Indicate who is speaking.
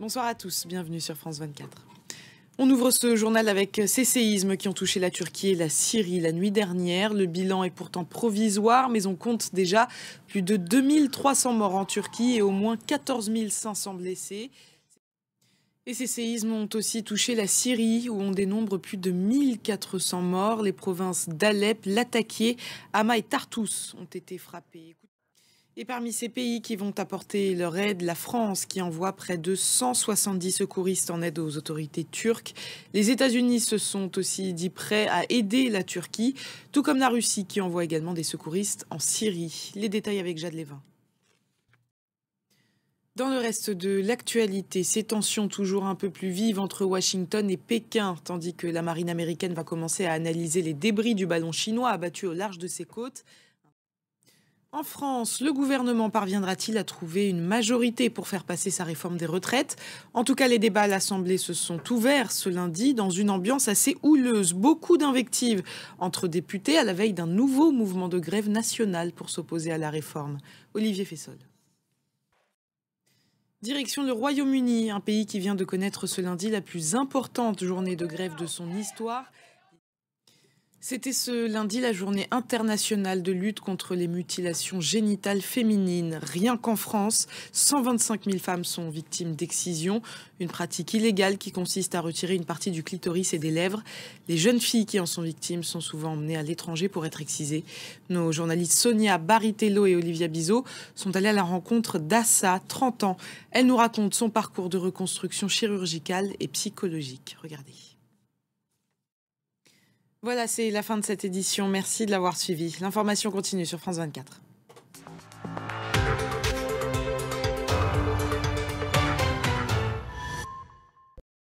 Speaker 1: Bonsoir à tous, bienvenue sur France 24. On ouvre ce journal avec ces séismes qui ont touché la Turquie et la Syrie la nuit dernière. Le bilan est pourtant provisoire, mais on compte déjà plus de 2300 morts en Turquie et au moins 14 500 blessés. Et ces séismes ont aussi touché la Syrie, où on dénombre plus de 1400 morts. Les provinces d'Alep, Latakie, Hama et Tartous ont été frappées. Et parmi ces pays qui vont apporter leur aide, la France qui envoie près de 170 secouristes en aide aux autorités turques. Les États-Unis se sont aussi dit prêts à aider la Turquie, tout comme la Russie qui envoie également des secouristes en Syrie. Les détails avec Jade Levin. Dans le reste de l'actualité, ces tensions toujours un peu plus vives entre Washington et Pékin, tandis que la marine américaine va commencer à analyser les débris du ballon chinois abattu au large de ses côtes. En France, le gouvernement parviendra-t-il à trouver une majorité pour faire passer sa réforme des retraites En tout cas, les débats à l'Assemblée se sont ouverts ce lundi dans une ambiance assez houleuse, beaucoup d'invectives entre députés à la veille d'un nouveau mouvement de grève national pour s'opposer à la réforme. Olivier Fessol. Direction le Royaume-Uni, un pays qui vient de connaître ce lundi la plus importante journée de grève de son histoire. C'était ce lundi la journée internationale de lutte contre les mutilations génitales féminines. Rien qu'en France, 125 000 femmes sont victimes d'excision, une pratique illégale qui consiste à retirer une partie du clitoris et des lèvres. Les jeunes filles qui en sont victimes sont souvent emmenées à l'étranger pour être excisées. Nos journalistes Sonia Baritello et Olivia Bizot sont allées à la rencontre d'Assa, 30 ans. Elle nous raconte son parcours de reconstruction chirurgicale et psychologique. Regardez. Voilà, c'est la fin de cette édition. Merci de l'avoir suivi. L'information continue sur France 24.